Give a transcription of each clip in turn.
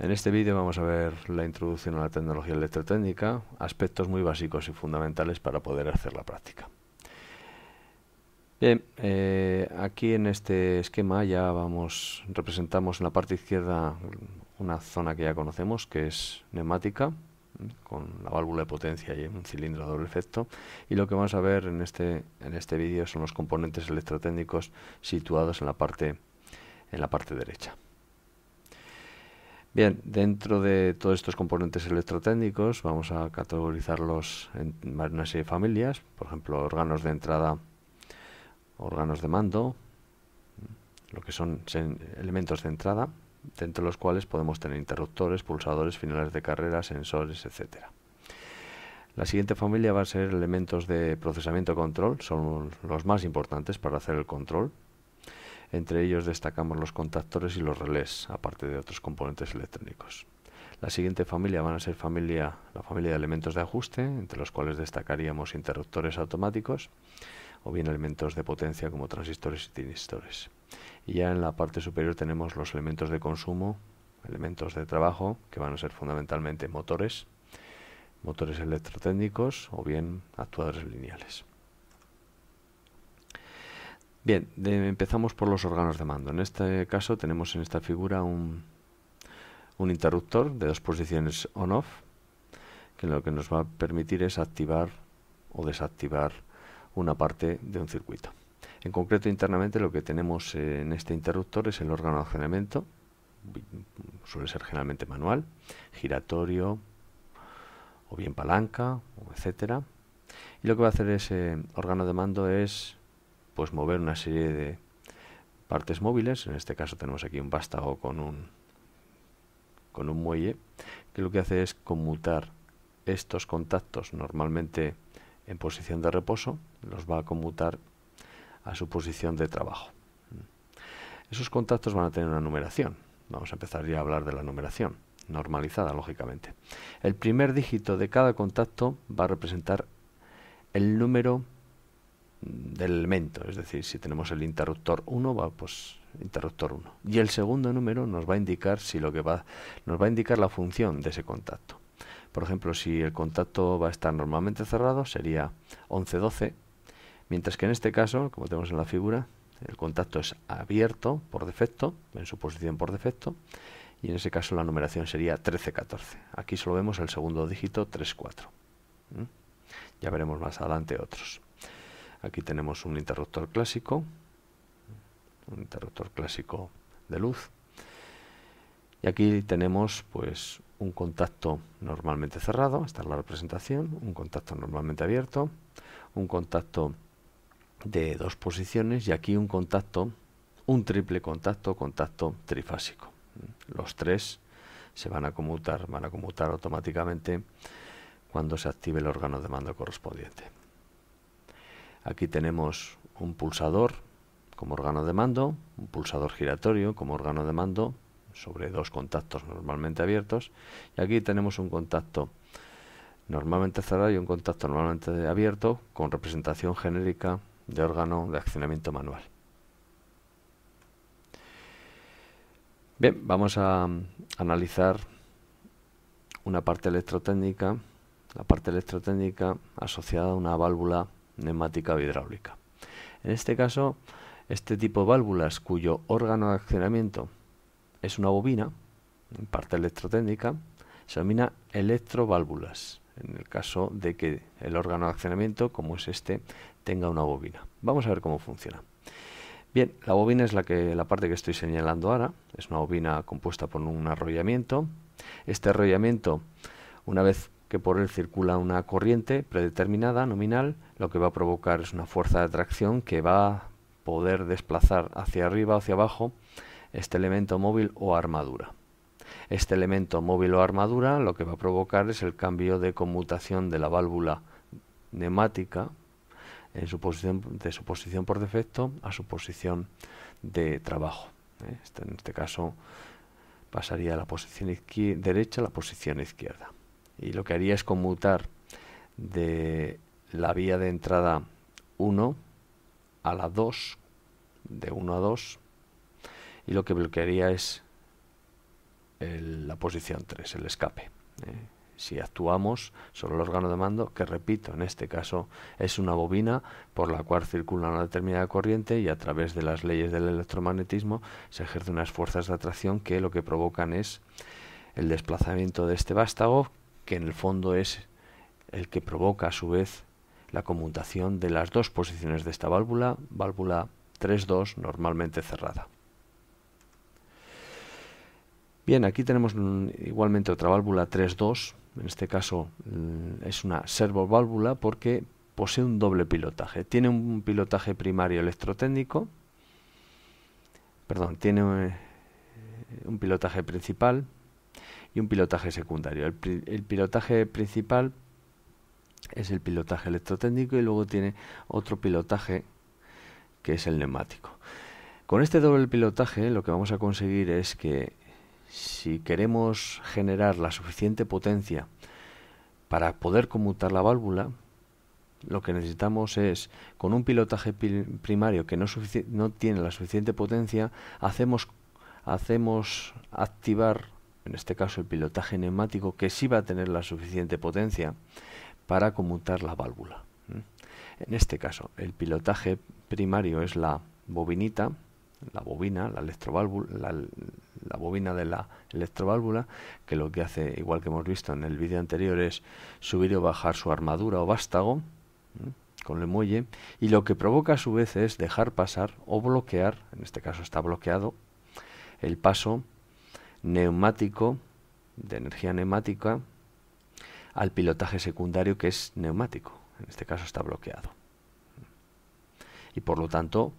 En este vídeo vamos a ver la introducción a la tecnología electrotécnica, aspectos muy básicos y fundamentales para poder hacer la práctica. Bien, eh, aquí en este esquema ya vamos, representamos en la parte izquierda una zona que ya conocemos, que es neumática, con la válvula de potencia y un cilindro doble efecto. Y lo que vamos a ver en este, en este vídeo son los componentes electrotécnicos situados en la parte, en la parte derecha. Bien, dentro de todos estos componentes electrotécnicos vamos a categorizarlos en una serie de familias, por ejemplo, órganos de entrada, órganos de mando, lo que son elementos de entrada, dentro de los cuales podemos tener interruptores, pulsadores, finales de carrera, sensores, etc. La siguiente familia va a ser elementos de procesamiento control, son los más importantes para hacer el control, entre ellos destacamos los contactores y los relés, aparte de otros componentes electrónicos. La siguiente familia van a ser la familia de elementos de ajuste, entre los cuales destacaríamos interruptores automáticos o bien elementos de potencia como transistores y transistores. Y ya en la parte superior tenemos los elementos de consumo, elementos de trabajo, que van a ser fundamentalmente motores, motores electrotécnicos o bien actuadores lineales. Bien, empezamos por los órganos de mando. En este caso tenemos en esta figura un, interruptor de dos posiciones on-off, que lo que nos va a permitir es activar o desactivar una parte de un circuito. En concreto, internamente lo que tenemos en este interruptor es el órgano de accionamiento, suele ser generalmente manual, giratorio o bien palanca, etc. Y lo que va a hacer ese órgano de mando es pues mover una serie de partes móviles. En este caso tenemos aquí un vástago con un, con un muelle, que lo que hace es conmutar estos contactos normalmente en posición de reposo, los va a conmutar a su posición de trabajo. Esos contactos van a tener una numeración. Vamos a empezar ya a hablar de la numeración, normalizada, lógicamente. El primer dígito de cada contacto va a representar el número del elemento, es decir, si tenemos el interruptor 1 va pues interruptor 1 y el segundo número nos va a indicar si lo que va nos va a indicar la función de ese contacto. Por ejemplo, si el contacto va a estar normalmente cerrado sería 11-12 mientras que en este caso, como tenemos en la figura, el contacto es abierto por defecto, en su posición por defecto, y en ese caso la numeración sería 13-14 Aquí solo vemos el segundo dígito 3-4 Ya veremos más adelante otros. Aquí tenemos un interruptor clásico, un interruptor clásico de luz. Y aquí tenemos pues un contacto normalmente cerrado, esta es la representación, un contacto normalmente abierto, un contacto de dos posiciones y aquí un contacto, un triple contacto, contacto trifásico. Los tres se van a conmutar, van a conmutar automáticamente cuando se active el órgano de mando correspondiente. Aquí tenemos un pulsador como órgano de mando, un pulsador giratorio como órgano de mando sobre dos contactos normalmente abiertos y aquí tenemos un contacto normalmente cerrado y un contacto normalmente abierto con representación genérica de órgano de accionamiento manual. Bien, vamos a analizar una parte electrotécnica, la parte electrotécnica asociada a una válvula neumática o hidráulica. En este caso, este tipo de válvulas cuyo órgano de accionamiento es una bobina, en parte electrotécnica, se denomina electroválvulas, en el caso de que el órgano de accionamiento, como es este, tenga una bobina. Vamos a ver cómo funciona. Bien, la bobina es la, que, la parte que estoy señalando ahora, es una bobina compuesta por un arrollamiento. Este arrollamiento, una vez que por él circula una corriente predeterminada, nominal, lo que va a provocar es una fuerza de atracción que va a poder desplazar hacia arriba o hacia abajo este elemento móvil o armadura. Este elemento móvil o armadura lo que va a provocar es el cambio de conmutación de la válvula neumática en su posición, de su posición por defecto a su posición de trabajo. ¿eh? Este, en este caso pasaría a la posición derecha a la posición izquierda y lo que haría es conmutar de la vía de entrada 1 a la 2, de 1 a 2, y lo que bloquearía es la posición 3, el escape. ¿eh? Si actuamos sobre el órgano de mando, que repito, en este caso es una bobina por la cual circula una determinada corriente y a través de las leyes del electromagnetismo se ejercen unas fuerzas de atracción que lo que provocan es el desplazamiento de este vástago que en el fondo es el que provoca a su vez la conmutación de las dos posiciones de esta válvula, válvula 32 normalmente cerrada. Bien, aquí tenemos igualmente otra válvula 32 en este caso mm, es una servoválvula porque posee un doble pilotaje. Tiene un pilotaje primario electrotécnico, perdón, tiene eh, un pilotaje principal y un pilotaje secundario. El, pilotaje principal es el pilotaje electrotécnico y luego tiene otro pilotaje que es el neumático. Con este doble pilotaje lo que vamos a conseguir es que si queremos generar la suficiente potencia para poder conmutar la válvula, lo que necesitamos es, con un pilotaje primario que no, no tiene la suficiente potencia, hacemos, hacemos activar en este caso el pilotaje neumático, que sí va a tener la suficiente potencia para conmutar la válvula. En este caso, el pilotaje primario es la bobinita, la bobina, la electroválvula, la, bobina de la electroválvula, que lo que hace, igual que hemos visto en el vídeo anterior, es subir o bajar su armadura o vástago con el muelle, y lo que provoca a su vez es dejar pasar o bloquear, en este caso está bloqueado, el paso neumático, de energía neumática, al pilotaje secundario que es neumático. En este caso está bloqueado. Y por lo tanto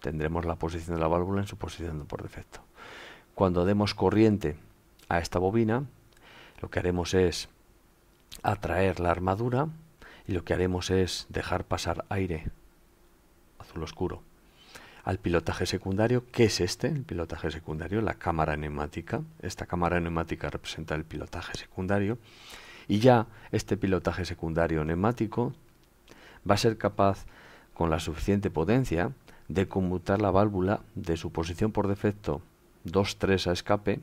tendremos la posición de la válvula en su posición por defecto. Cuando demos corriente a esta bobina, lo que haremos es atraer la armadura y lo que haremos es dejar pasar aire azul oscuro al pilotaje secundario. ¿Qué es este? El pilotaje secundario, la cámara neumática. Esta cámara neumática representa el pilotaje secundario. Y ya este pilotaje secundario neumático va a ser capaz, con la suficiente potencia, de conmutar la válvula de su posición por defecto 2-3 a escape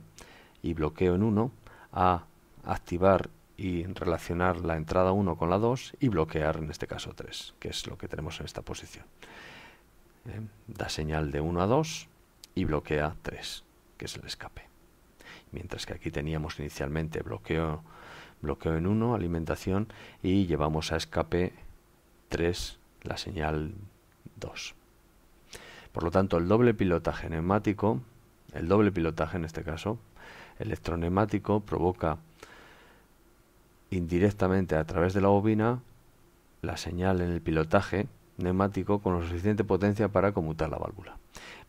y bloqueo en 1 a activar y relacionar la entrada 1 con la 2 y bloquear en este caso 3, que es lo que tenemos en esta posición. ¿eh? da señal de 1 a 2 y bloquea 3, que es el escape. Mientras que aquí teníamos inicialmente bloqueo, bloqueo en 1, alimentación, y llevamos a escape 3 la señal 2. Por lo tanto, el doble pilotaje neumático, el doble pilotaje en este caso, electroneumático, provoca indirectamente a través de la bobina la señal en el pilotaje neumático con la suficiente potencia para conmutar la válvula.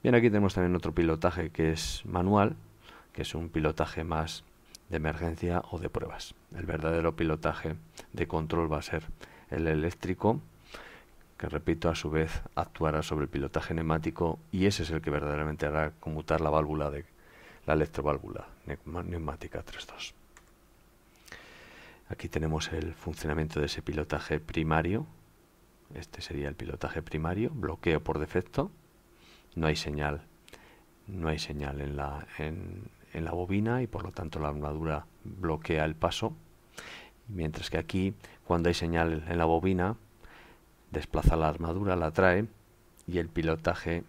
Bien, aquí tenemos también otro pilotaje que es manual, que es un pilotaje más de emergencia o de pruebas. El verdadero pilotaje de control va a ser el eléctrico, que repito, a su vez actuará sobre el pilotaje neumático y ese es el que verdaderamente hará conmutar la válvula de la electroválvula neumática 3.2. Aquí tenemos el funcionamiento de ese pilotaje primario, este sería el pilotaje primario, bloqueo por defecto. No hay señal, no hay señal en la, en, la bobina y por lo tanto la armadura bloquea el paso. Mientras que aquí, cuando hay señal en la bobina, desplaza la armadura, la trae y el pilotaje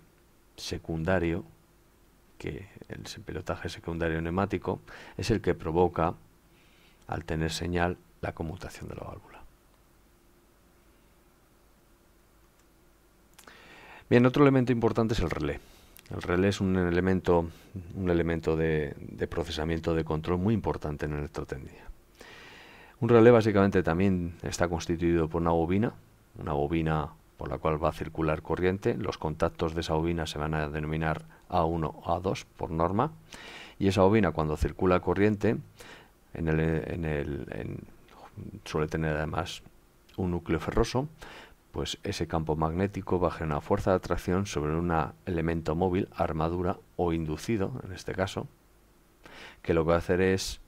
secundario, que el pilotaje secundario neumático, es el que provoca, al tener señal, la conmutación de la válvula. Bien, otro elemento importante es el relé. El relé es un elemento, un elemento de, procesamiento de control muy importante en electrotendida. Un relé básicamente también está constituido por una bobina, una bobina por la cual va a circular corriente. Los contactos de esa bobina se van a denominar A1 o A2 por norma. Y esa bobina cuando circula corriente en el, en el, suele tener además un núcleo ferroso pues ese campo magnético va a generar una fuerza de atracción sobre un elemento móvil, armadura o inducido, en este caso, que lo que va a hacer es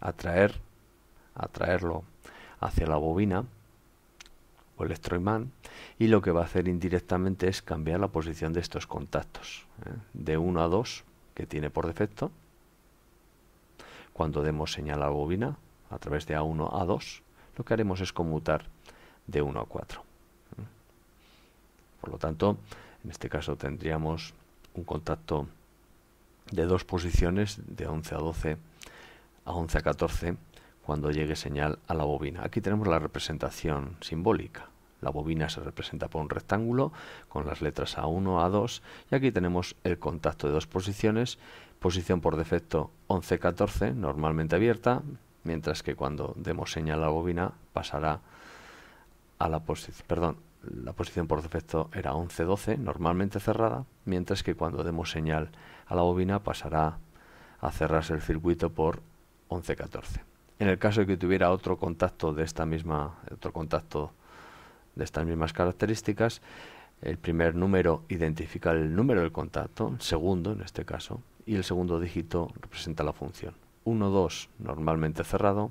atraer, atraerlo hacia la bobina o electroimán y lo que va a hacer indirectamente es cambiar la posición de estos contactos, ¿eh? de 1 a 2 que tiene por defecto, cuando demos señal a la bobina a través de A1 a 2, lo que haremos es conmutar de 1 a 4. Por lo tanto, en este caso tendríamos un contacto de dos posiciones de 11 a 12 a 11 a 14 cuando llegue señal a la bobina. Aquí tenemos la representación simbólica. La bobina se representa por un rectángulo con las letras A1, A2 y aquí tenemos el contacto de dos posiciones. Posición por defecto 11-14, normalmente abierta, mientras que cuando demos señal a la bobina pasará a la posición, perdón, la posición por defecto era 11-12, normalmente cerrada, mientras que cuando demos señal a la bobina pasará a cerrarse el circuito por 11-14. En el caso de que tuviera otro contacto de esta misma, otro contacto de estas mismas características, el primer número identifica el número del contacto, el segundo en este caso, y el segundo dígito representa la función. 1, 2 normalmente cerrado,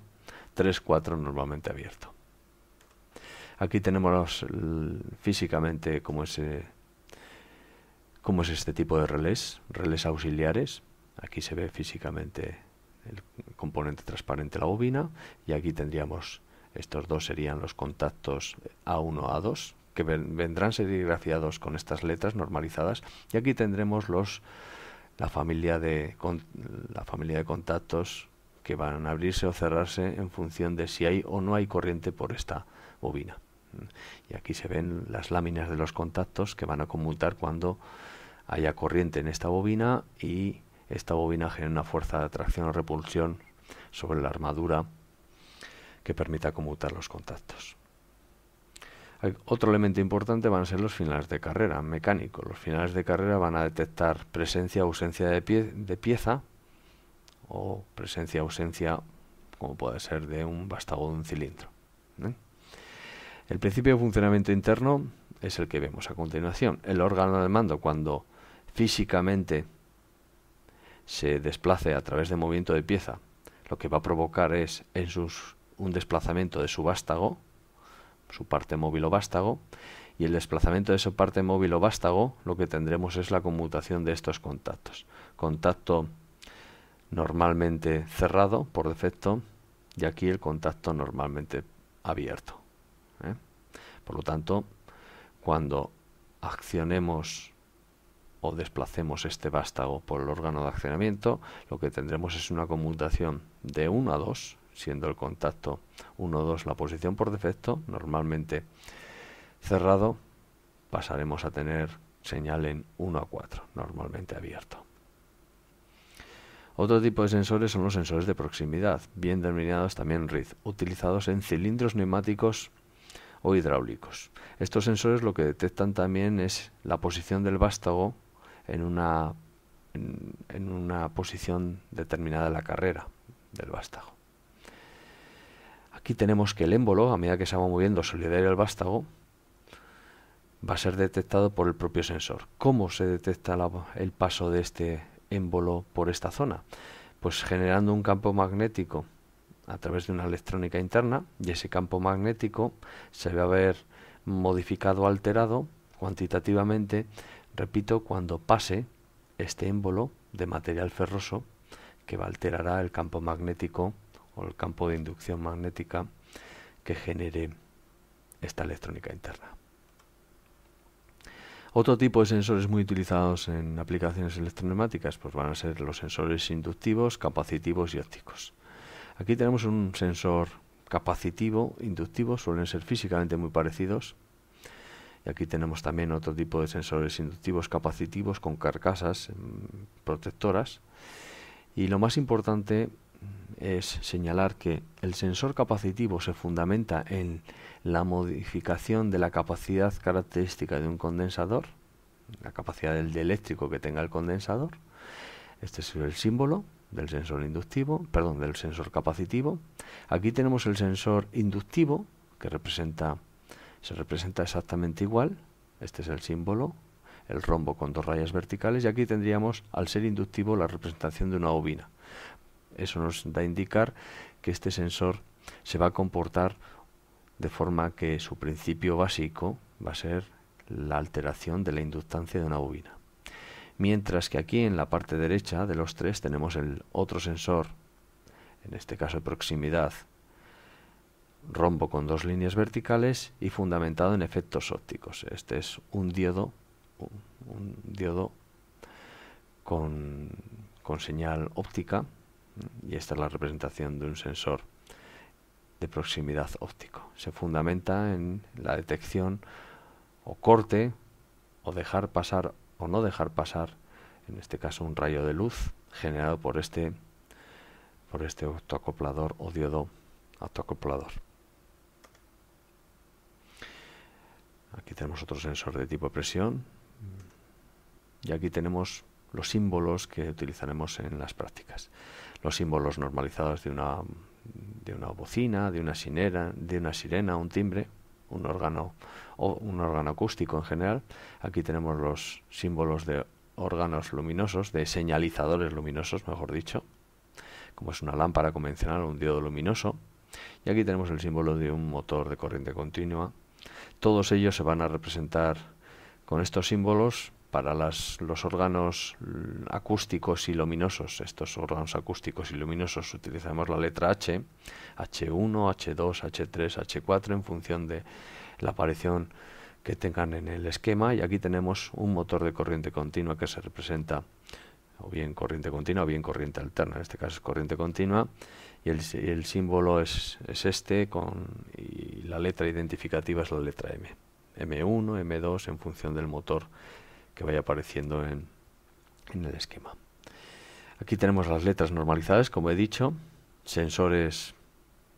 3, 4 normalmente abierto. Aquí tenemos físicamente eh, cómo es, este tipo de relés, relés auxiliares. Aquí se ve físicamente el componente transparente de la bobina y aquí tendríamos, estos dos serían los contactos A1, A2, que vendrán vendrán serigrafiados con estas letras normalizadas y aquí tendremos la familia de la familia de contactos que van a abrirse o cerrarse en función de si hay o no hay corriente por esta bobina. Y aquí se ven las láminas de los contactos que van a conmutar cuando haya corriente en esta bobina y esta bobina genera una fuerza de atracción o repulsión sobre la armadura que permita conmutar los contactos. Otro elemento importante van a ser los finales de carrera, mecánicos. Los finales de carrera van a detectar presencia o ausencia de, pieza o presencia o ausencia, como puede ser de un vástago de un cilindro. ¿eh? El principio de funcionamiento interno es el que vemos a continuación. El órgano de mando, cuando físicamente se desplace a través de movimiento de pieza, lo que va a provocar es en un desplazamiento de su vástago, su parte móvil o vástago, y el desplazamiento de su parte móvil o vástago, lo que tendremos es la conmutación de estos contactos. Contacto normalmente cerrado por defecto y aquí el contacto normalmente abierto. ¿eh? Por lo tanto, cuando accionemos o desplacemos este vástago por el órgano de accionamiento, lo que tendremos es una conmutación de 1 a 2, siendo el contacto 1 2 la posición por defecto, normalmente cerrado, pasaremos a tener señal en 1 a 4, normalmente abierto. Otro tipo de sensores son los sensores de proximidad, bien denominados también RID, utilizados en cilindros neumáticos o hidráulicos. Estos sensores lo que detectan también es la posición del vástago en una, en, una posición determinada de la carrera del vástago. Aquí tenemos que el émbolo, a medida que se va moviendo solidario el vástago, va a ser detectado por el propio sensor. ¿Cómo se detecta el paso de este émbolo por esta zona? Pues generando un campo magnético a través de una electrónica interna y ese campo magnético se va a ver modificado, alterado cuantitativamente, repito, cuando pase este émbolo de material ferroso que va alterará el campo magnético o el campo de inducción magnética que genere esta electrónica interna. Otro tipo de sensores muy utilizados en aplicaciones electroneumáticas pues van a ser los sensores inductivos, capacitivos y ópticos. Aquí tenemos un sensor capacitivo, inductivo, suelen ser físicamente muy parecidos. Y aquí tenemos también otro tipo de sensores inductivos capacitivos con carcasas mm, protectoras. Y lo más importante es señalar que el sensor capacitivo se fundamenta en la modificación de la capacidad característica de un condensador, la capacidad del dieléctrico eléctrico que tenga el condensador. Este es el símbolo, del sensor inductivo, perdón, del sensor capacitivo. Aquí tenemos el sensor inductivo, que representa, se representa exactamente igual. Este es el símbolo, el rombo con dos rayas verticales, y aquí tendríamos, al ser inductivo, la representación de una bobina. Eso nos da a indicar que este sensor se va a comportar de forma que su principio básico va a ser la alteración de la inductancia de una bobina mientras que aquí en la parte derecha de los tres tenemos el otro sensor, en este caso de proximidad, rombo con dos líneas verticales y fundamentado en efectos ópticos. Este es un diodo, diodo con, con señal óptica y esta es la representación de un sensor de proximidad óptico. Se fundamenta en la detección o corte o dejar pasar o no dejar pasar, en este caso, un rayo de luz generado por este, por este autoacoplador o diodo autoacoplador. Aquí tenemos otro sensor de tipo presión y aquí tenemos los símbolos que utilizaremos en las prácticas. Los símbolos normalizados de una, de una bocina, de una, de una sirena, un timbre, un órgano o un órgano acústico en general. Aquí tenemos los símbolos de órganos luminosos, de señalizadores luminosos, mejor dicho, como es una lámpara convencional o un diodo luminoso. Y aquí tenemos el símbolo de un motor de corriente continua. Todos ellos se van a representar con estos símbolos para las, los órganos acústicos y luminosos, estos órganos acústicos y luminosos utilizamos la letra H, H1, H2, H3, H4 en función de la aparición que tengan en el esquema y aquí tenemos un motor de corriente continua que se representa o bien corriente continua o bien corriente alterna, en este caso es corriente continua y el, símbolo es, este con, y la letra identificativa es la letra M, M1, M2 en función del motor que vaya apareciendo en, el esquema. Aquí tenemos las letras normalizadas, como he dicho, sensores,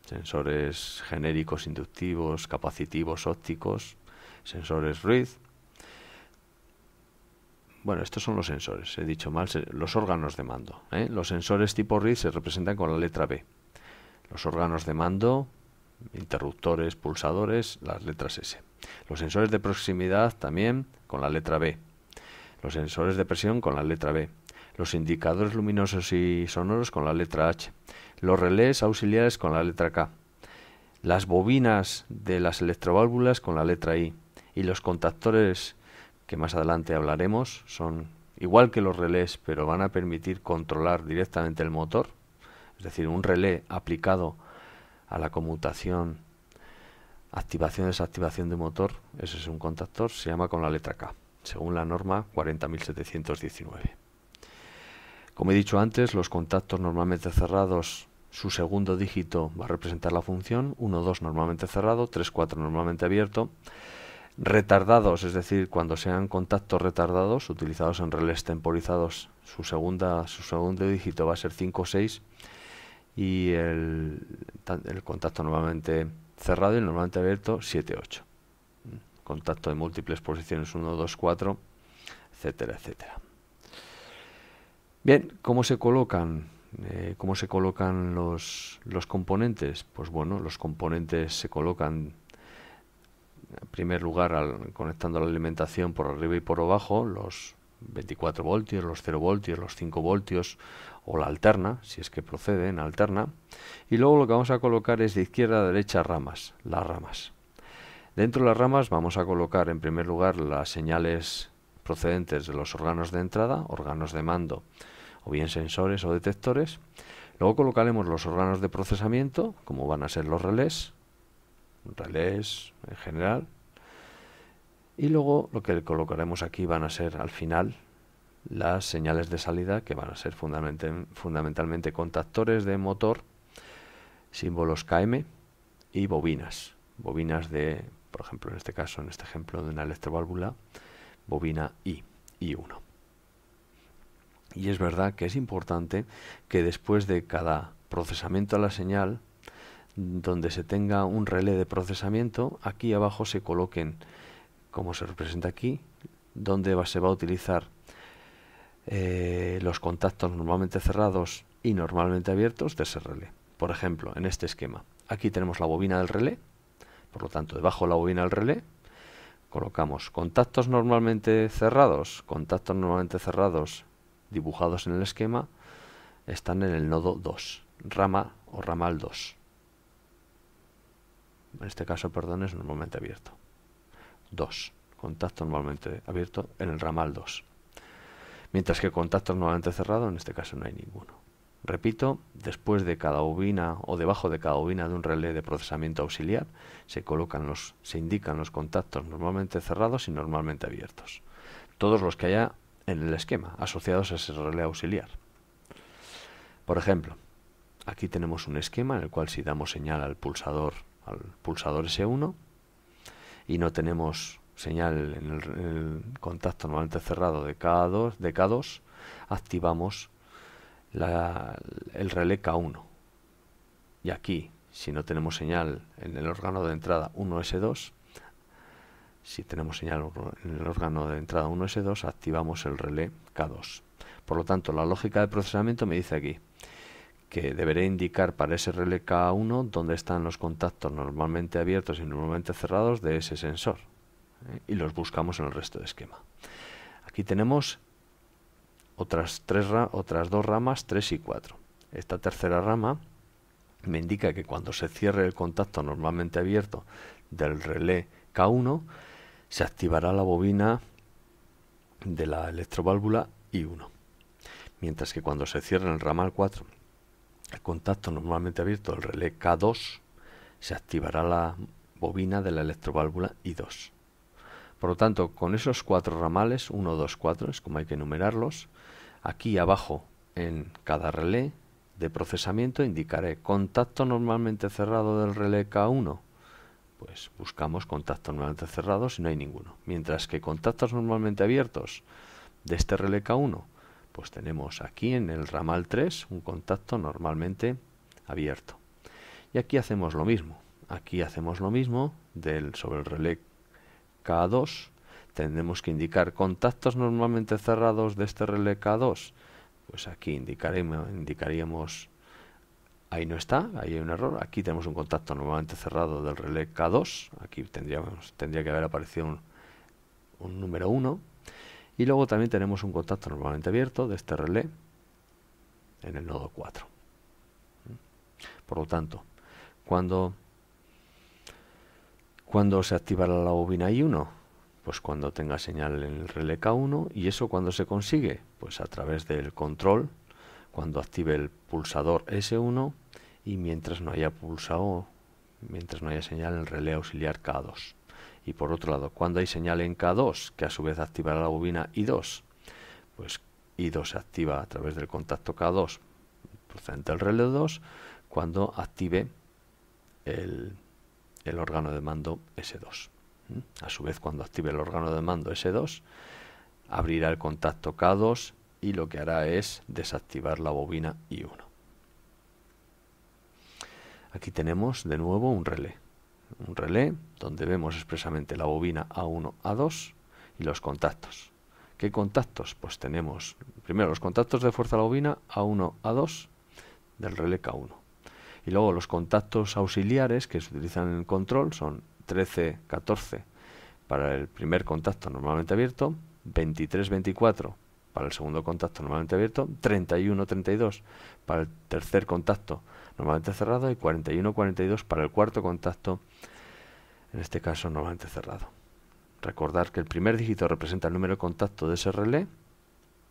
sensores genéricos inductivos, capacitivos, ópticos, sensores ruiz Bueno, estos son los sensores, he dicho mal, los órganos de mando. ¿eh? Los sensores tipo RID se representan con la letra B. Los órganos de mando, interruptores, pulsadores, las letras S. Los sensores de proximidad también con la letra B los sensores de presión con la letra B, los indicadores luminosos y sonoros con la letra H, los relés auxiliares con la letra K, las bobinas de las electroválvulas con la letra I y los contactores que más adelante hablaremos son igual que los relés pero van a permitir controlar directamente el motor, es decir, un relé aplicado a la conmutación activación desactivación de motor, ese es un contactor, se llama con la letra K según la norma 40.719. Como he dicho antes, los contactos normalmente cerrados, su segundo dígito va a representar la función, 1, 2 normalmente cerrado, 3, 4 normalmente abierto. Retardados, es decir, cuando sean contactos retardados, utilizados en relés temporizados, su, segunda, su segundo dígito va a ser 5, 6 y el, el contacto normalmente cerrado y normalmente abierto 7, 8 contacto de múltiples posiciones 1, 2, 4, etcétera, etcétera. Bien, ¿cómo se colocan? Eh, ¿Cómo se colocan los, los componentes? Pues bueno, los componentes se colocan en primer lugar al, conectando la alimentación por arriba y por abajo, los 24 voltios, los 0 voltios, los 5 voltios o la alterna, si es que procede en alterna. Y luego lo que vamos a colocar es de izquierda a derecha ramas, las ramas. Dentro de las ramas vamos a colocar en primer lugar las señales procedentes de los órganos de entrada, órganos de mando, o bien sensores o detectores. Luego colocaremos los órganos de procesamiento, como van a ser los relés, relés en general. Y luego lo que colocaremos aquí van a ser al final las señales de salida, que van a ser fundamentalmente contactores de motor, símbolos KM y bobinas, bobinas de por ejemplo en este caso, en este ejemplo de una electroválvula, bobina I, 1 Y es verdad que es importante que después de cada procesamiento a la señal, donde se tenga un relé de procesamiento, aquí abajo se coloquen, como se representa aquí, donde se va a utilizar eh, los contactos normalmente cerrados y normalmente abiertos de ese relé. Por ejemplo, en este esquema, aquí tenemos la bobina del relé, por lo tanto, debajo de la bobina del relé colocamos contactos normalmente cerrados, contactos normalmente cerrados dibujados en el esquema están en el nodo 2, rama o ramal 2. En este caso, perdón, es normalmente abierto. 2, contacto normalmente abierto en el ramal 2. Mientras que contactos normalmente cerrado, en este caso no hay ninguno. Repito, después de cada bobina o debajo de cada bobina de un relé de procesamiento auxiliar se colocan los, se indican los contactos normalmente cerrados y normalmente abiertos. Todos los que haya en el esquema asociados a ese relé auxiliar. Por ejemplo, aquí tenemos un esquema en el cual si damos señal al pulsador, al pulsador S1 y no tenemos señal en el, contacto normalmente cerrado de K2, de K2 activamos el relé K1. Y aquí, si no tenemos señal en el órgano de entrada 1S2, si tenemos señal en el órgano de entrada 1S2, activamos el relé K2. Por lo tanto, la lógica de procesamiento me dice aquí que deberé indicar para ese relé K1 dónde están los contactos normalmente abiertos y normalmente cerrados de ese sensor ¿eh? y los buscamos en el resto de esquema. Aquí tenemos otras, tres otras dos ramas 3 y 4. Esta tercera rama me indica que cuando se cierre el contacto normalmente abierto del relé K1, se activará la bobina de la electroválvula I1. Mientras que cuando se cierre el ramal 4, el contacto normalmente abierto del relé K2, se activará la bobina de la electroválvula I2. Por lo tanto, con esos cuatro ramales, 1, 2, 4, es como hay que numerarlos Aquí abajo en cada relé de procesamiento indicaré contacto normalmente cerrado del relé K1. Pues buscamos contactos normalmente cerrados y no hay ninguno. Mientras que contactos normalmente abiertos de este relé K1, pues tenemos aquí en el ramal 3 un contacto normalmente abierto. Y aquí hacemos lo mismo. Aquí hacemos lo mismo del, sobre el relé K2 tendremos que indicar contactos normalmente cerrados de este relé K2. Pues aquí indicaríamos, indicaríamos, ahí no está, ahí hay un error. Aquí tenemos un contacto normalmente cerrado del relé K2. Aquí tendríamos, tendría que haber aparecido un, un número 1. Y luego también tenemos un contacto normalmente abierto de este relé en el nodo 4. Por lo tanto, cuando, cuando se activará la bobina I1, pues cuando tenga señal en el relé K1 y eso cuando se consigue pues a través del control cuando active el pulsador S1 y mientras no haya pulsado mientras no haya señal en el relé auxiliar K2 y por otro lado cuando hay señal en K2 que a su vez activará la bobina I2 pues I2 se activa a través del contacto K2 procedente del relé 2 cuando active el, el órgano de mando S2 a su vez, cuando active el órgano de mando S2, abrirá el contacto K2 y lo que hará es desactivar la bobina I1. Aquí tenemos de nuevo un relé. Un relé donde vemos expresamente la bobina A1, A2 y los contactos. ¿Qué contactos? Pues tenemos primero los contactos de fuerza de la bobina A1, A2 del relé K1. Y luego los contactos auxiliares que se utilizan en el control son 13-14 para el primer contacto normalmente abierto, 23-24 para el segundo contacto normalmente abierto, 31-32 para el tercer contacto normalmente cerrado y 41-42 para el cuarto contacto, en este caso normalmente cerrado. Recordar que el primer dígito representa el número de contacto de ese relé,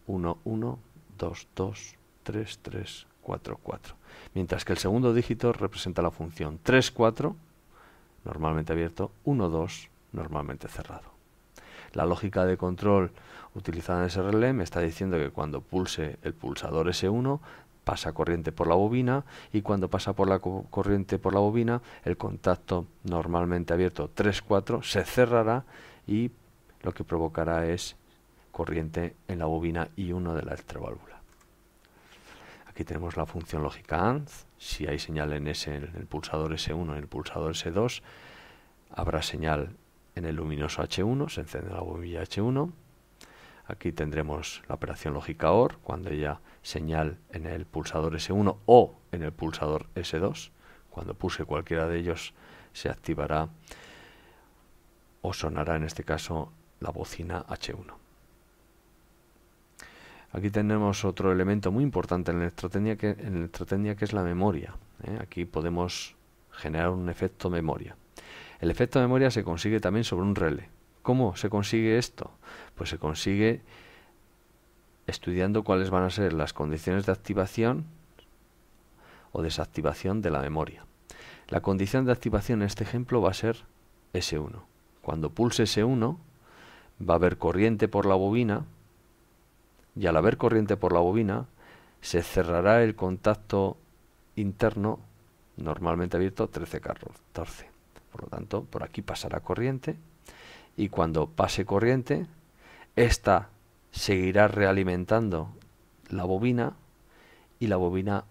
1, 1, 2, 2, 3, 3, 4, 4. Mientras que el segundo dígito representa la función 3, 4, normalmente abierto, 1-2, normalmente cerrado. La lógica de control utilizada en relé me está diciendo que cuando pulse el pulsador S1 pasa corriente por la bobina y cuando pasa por la corriente por la bobina el contacto normalmente abierto 3-4 se cerrará y lo que provocará es corriente en la bobina i uno de la extraválvula. Aquí tenemos la función lógica AND. Si hay señal en S en el pulsador S1 en el pulsador S2, habrá señal en el luminoso H1, se enciende la bombilla H1. Aquí tendremos la operación lógica OR, cuando haya señal en el pulsador S1 o en el pulsador S2. Cuando pulse cualquiera de ellos se activará o sonará en este caso la bocina H1. Aquí tenemos otro elemento muy importante en la electrotecnia que, es la memoria. ¿eh? Aquí podemos generar un efecto memoria. El efecto memoria se consigue también sobre un relé. ¿Cómo se consigue esto? Pues se consigue estudiando cuáles van a ser las condiciones de activación o desactivación de la memoria. La condición de activación en este ejemplo va a ser S1. Cuando pulse S1 va a haber corriente por la bobina y al haber corriente por la bobina, se cerrará el contacto interno normalmente abierto 13 14. Por lo tanto, por aquí pasará corriente y cuando pase corriente, esta seguirá realimentando la bobina y la bobina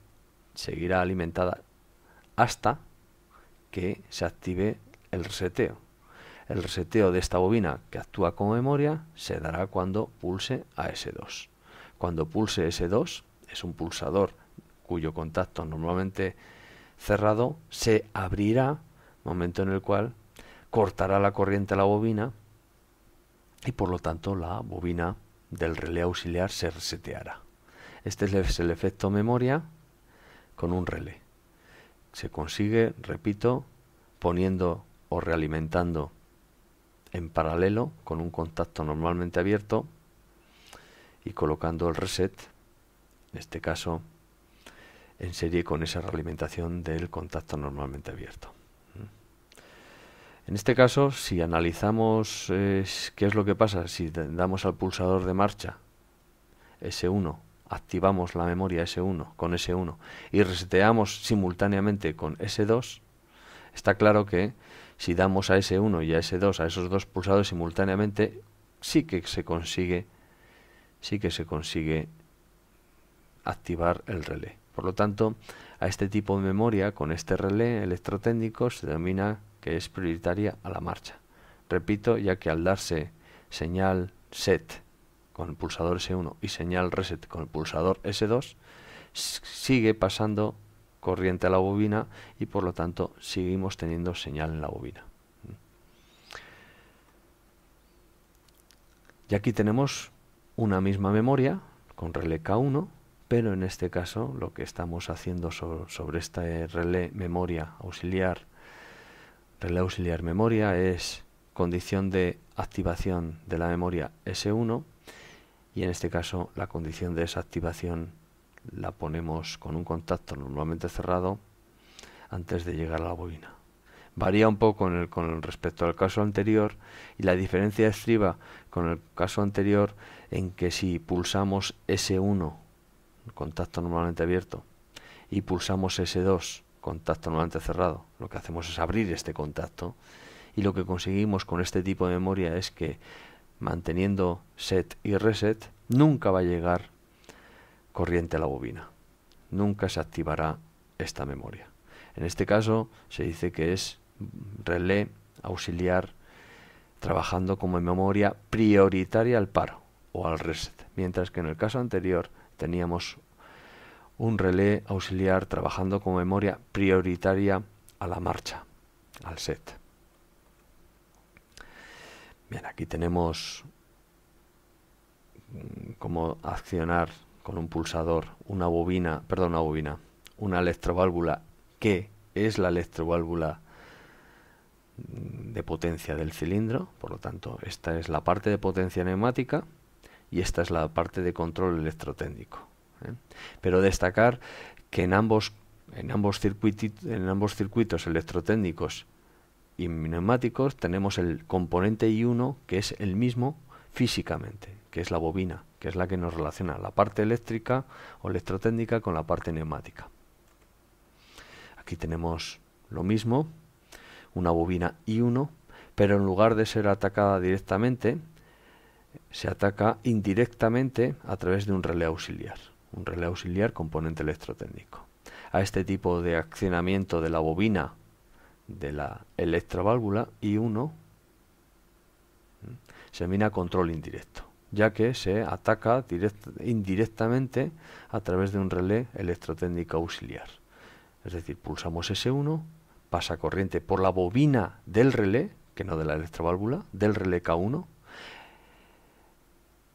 seguirá alimentada hasta que se active el reseteo. El reseteo de esta bobina que actúa como memoria se dará cuando pulse a S2. Cuando pulse S2, es un pulsador cuyo contacto normalmente cerrado, se abrirá, momento en el cual cortará la corriente a la bobina y por lo tanto la bobina del relé auxiliar se reseteará. Este es el efecto memoria con un relé. Se consigue, repito, poniendo o realimentando en paralelo con un contacto normalmente abierto y colocando el reset, en este caso, en serie con esa realimentación del contacto normalmente abierto. En este caso, si analizamos eh, qué es lo que pasa, si damos al pulsador de marcha S1, activamos la memoria S1 con S1 y reseteamos simultáneamente con S2, está claro que si damos a S1 y a S2, a esos dos pulsados simultáneamente, sí que se consigue sí que se consigue activar el relé. Por lo tanto, a este tipo de memoria con este relé electrotécnico se denomina que es prioritaria a la marcha. Repito, ya que al darse señal set con el pulsador S1 y señal reset con el pulsador S2, sigue pasando corriente a la bobina y por lo tanto seguimos teniendo señal en la bobina. Y aquí tenemos una misma memoria con relé K1, pero en este caso lo que estamos haciendo sobre este relé memoria auxiliar, relé auxiliar memoria es condición de activación de la memoria S1 y en este caso la condición de desactivación la ponemos con un contacto normalmente cerrado antes de llegar a la bobina varía un poco el, con respecto al caso anterior y la diferencia estriba con el caso anterior en que si pulsamos S1, contacto normalmente abierto, y pulsamos S2, contacto normalmente cerrado, lo que hacemos es abrir este contacto y lo que conseguimos con este tipo de memoria es que manteniendo set y reset nunca va a llegar corriente a la bobina, nunca se activará esta memoria. En este caso se dice que es relé auxiliar trabajando como memoria prioritaria al paro o al reset, mientras que en el caso anterior teníamos un relé auxiliar trabajando como memoria prioritaria a la marcha, al set. Bien, aquí tenemos mm, cómo accionar con un pulsador una bobina, perdón, una bobina, una electroválvula que es la electroválvula de potencia del cilindro, por lo tanto esta es la parte de potencia neumática y esta es la parte de control electrotécnico. ¿eh? Pero destacar que en ambos, en, ambos en ambos circuitos electrotécnicos y neumáticos tenemos el componente I1 que es el mismo físicamente, que es la bobina, que es la que nos relaciona la parte eléctrica o electrotécnica con la parte neumática. Aquí tenemos lo mismo, una bobina I1, pero en lugar de ser atacada directamente, se ataca indirectamente a través de un relé auxiliar, un relé auxiliar componente electrotécnico. A este tipo de accionamiento de la bobina de la electroválvula I1 se mina control indirecto, ya que se ataca indirectamente a través de un relé electrotécnico auxiliar. Es decir, pulsamos S1 pasa corriente por la bobina del relé, que no de la electroválvula, del relé K1.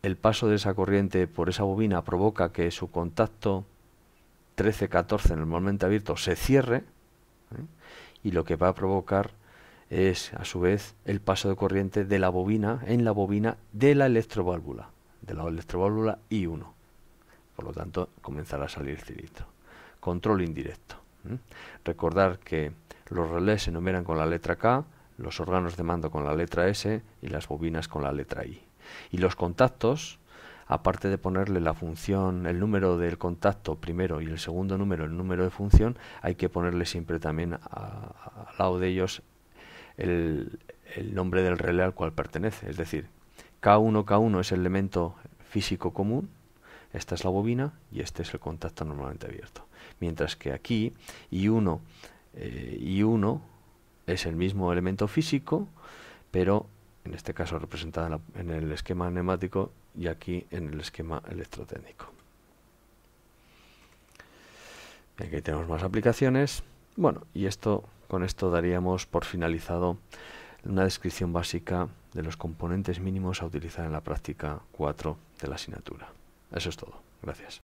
El paso de esa corriente por esa bobina provoca que su contacto 13-14 momento abierto se cierre ¿eh? y lo que va a provocar es a su vez el paso de corriente de la bobina en la bobina de la electroválvula, de la electroválvula I1. Por lo tanto, comenzará a salir el cilindro. Control indirecto. ¿eh? Recordar que los relés se enumeran con la letra K, los órganos de mando con la letra S y las bobinas con la letra I. Y los contactos, aparte de ponerle la función, el número del contacto primero y el segundo número, el número de función, hay que ponerle siempre también al lado de ellos el, el nombre del relé al cual pertenece. Es decir, K1, K1 es el elemento físico común, esta es la bobina y este es el contacto normalmente abierto. Mientras que aquí I1 eh, y uno es el mismo elemento físico, pero en este caso representado en, el esquema neumático y aquí en el esquema electrotécnico. aquí tenemos más aplicaciones. Bueno, y esto con esto daríamos por finalizado una descripción básica de los componentes mínimos a utilizar en la práctica 4 de la asignatura. Eso es todo. Gracias.